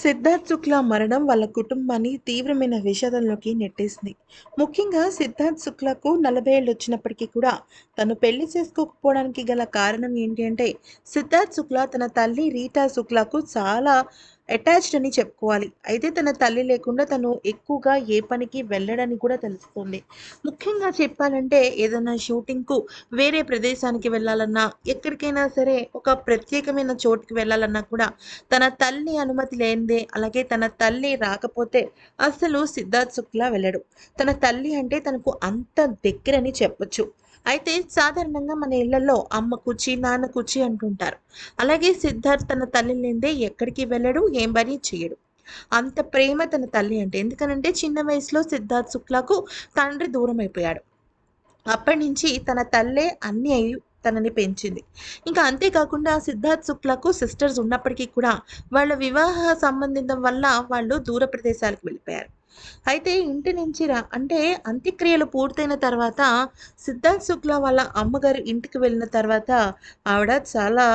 సిద్ధార్థ్ శుక్లా మరణం వాళ్ళ కుటుంబాన్ని తీవ్రమైన విషాదంలోకి నెట్టేసింది ముఖ్యంగా సిద్ధార్థ్ శుక్లాకు నలభై ఏళ్ళు వచ్చినప్పటికీ కూడా తను పెళ్లి చేసుకోకపోవడానికి గల కారణం ఏంటి అంటే సిద్ధార్థ్ శుక్లా తన తల్లి రీటా శుక్లాకు చాలా అటాచ్డ్ అని చెప్పుకోవాలి అయితే తన తల్లి లేకుండా తను ఎక్కువగా ఏ పనికి వెళ్ళడని కూడా తెలుస్తుంది ముఖ్యంగా చెప్పాలంటే ఏదైనా షూటింగ్కు వేరే ప్రదేశానికి వెళ్ళాలన్నా ఎక్కడికైనా సరే ఒక ప్రత్యేకమైన చోటుకి వెళ్ళాలన్నా కూడా తన తల్లి అనుమతి లేనిదే అలాగే తన తల్లి రాకపోతే అసలు సిద్ధార్థ్ శుక్లా వెళ్ళడు తన తల్లి అంటే తనకు అంత దగ్గరని చెప్పొచ్చు అయితే సాధారణంగా మన ఇళ్లలో అమ్మ కూర్చి నాన్న కూర్చి అంటుంటారు అలాగే సిద్ధార్థ్ తన తల్లి లేదే ఎక్కడికి వెళ్ళడు ఏం పని చేయడు అంత ప్రేమ తన తల్లి అంటే ఎందుకనంటే చిన్న వయసులో సిద్ధార్థ్ శుక్లాకు తండ్రి దూరం అయిపోయాడు అప్పటి నుంచి తన తల్లే అన్ని అయి తనని పెంచింది ఇంకా అంతేకాకుండా సిద్ధార్థ్ శుక్లాకు సిస్టర్స్ ఉన్నప్పటికీ కూడా వాళ్ళ వివాహ సంబంధితం వల్ల వాళ్ళు దూర ప్రదేశాలకు వెళ్ళిపోయారు అయితే ఇంటి నుంచి రా అంటే అంత్యక్రియలు పూర్తయిన తర్వాత సిద్ధార్థ్ శుక్లా వాళ్ళ అమ్మగారు ఇంటికి వెళ్ళిన తర్వాత ఆవిడ చాలా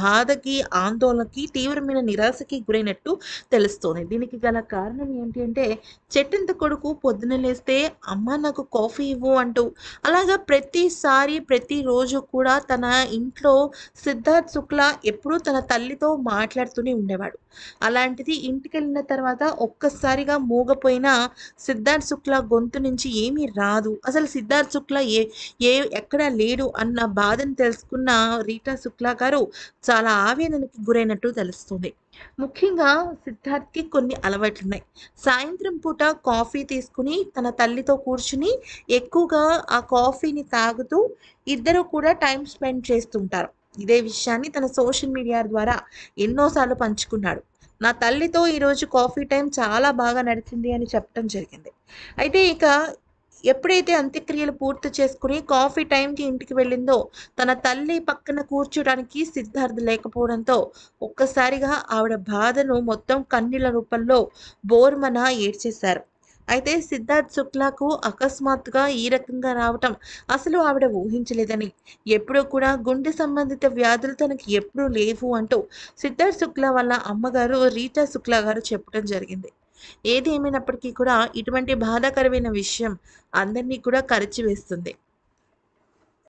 బాధకి ఆందోళనకి తీవ్రమైన నిరాశకి గురైనట్టు తెలుస్తోంది దీనికి గల కారణం ఏంటి అంటే చెట్టింత కొడుకు పొద్దున లేస్తే అమ్మ నాకు కాఫీ ఇవ్వు అంటూ అలాగా ప్రతిసారి ప్రతిరోజు కూడా తన ఇంట్లో సిద్ధార్థ్ శుక్లా ఎప్పుడూ తన తల్లితో మాట్లాడుతూనే ఉండేవాడు అలాంటిది ఇంటికి వెళ్ళిన తర్వాత ఒక్కసారిగా మూగపోయి పోయినా సిద్ధార్థ్ శుక్లా గొంతు నుంచి ఏమీ రాదు అసలు సిద్ధార్థ్ శుక్లా ఏ ఏ ఎక్కడా లేడు అన్న బాధను తెలుసుకున్న రీటా శుక్లా గారు చాలా ఆవేదనకి గురైనట్టు తెలుస్తుంది ముఖ్యంగా సిద్ధార్థ్కి కొన్ని అలవాట్లున్నాయి సాయంత్రం పూట కాఫీ తీసుకుని తన తల్లితో కూర్చుని ఎక్కువగా ఆ కాఫీని తాగుతూ ఇద్దరు కూడా టైం స్పెండ్ చేస్తుంటారు ఇదే విషయాన్ని తన సోషల్ మీడియా ద్వారా ఎన్నోసార్లు పంచుకున్నాడు నా తల్లితో ఈరోజు కాఫీ టైం చాలా బాగా నడిచింది అని చెప్పడం జరిగింది అయితే ఇక ఎప్పుడైతే అంత్యక్రియలు పూర్తి చేసుకుని కాఫీ టైంకి ఇంటికి వెళ్ళిందో తన తల్లి పక్కన కూర్చోడానికి సిద్ధార్థ లేకపోవడంతో ఒక్కసారిగా ఆవిడ బాధను మొత్తం కన్నీళ్ల రూపంలో బోర్మన ఏడ్చేశారు అయితే సిద్ధార్థ్ శుక్లాకు అకస్మాత్తుగా ఈ రకంగా రావటం అసలు ఆవిడ ఊహించలేదని ఎప్పుడూ కూడా గుండె సంబంధిత వ్యాధులు తనకి ఎప్పుడూ లేవు అంటూ సిద్ధార్థ్ శుక్లా వాళ్ళ అమ్మగారు రీటా శుక్లా గారు చెప్పడం జరిగింది ఏది ఏమైనప్పటికీ కూడా ఇటువంటి బాధాకరమైన విషయం అందరినీ కూడా కరచివేస్తుంది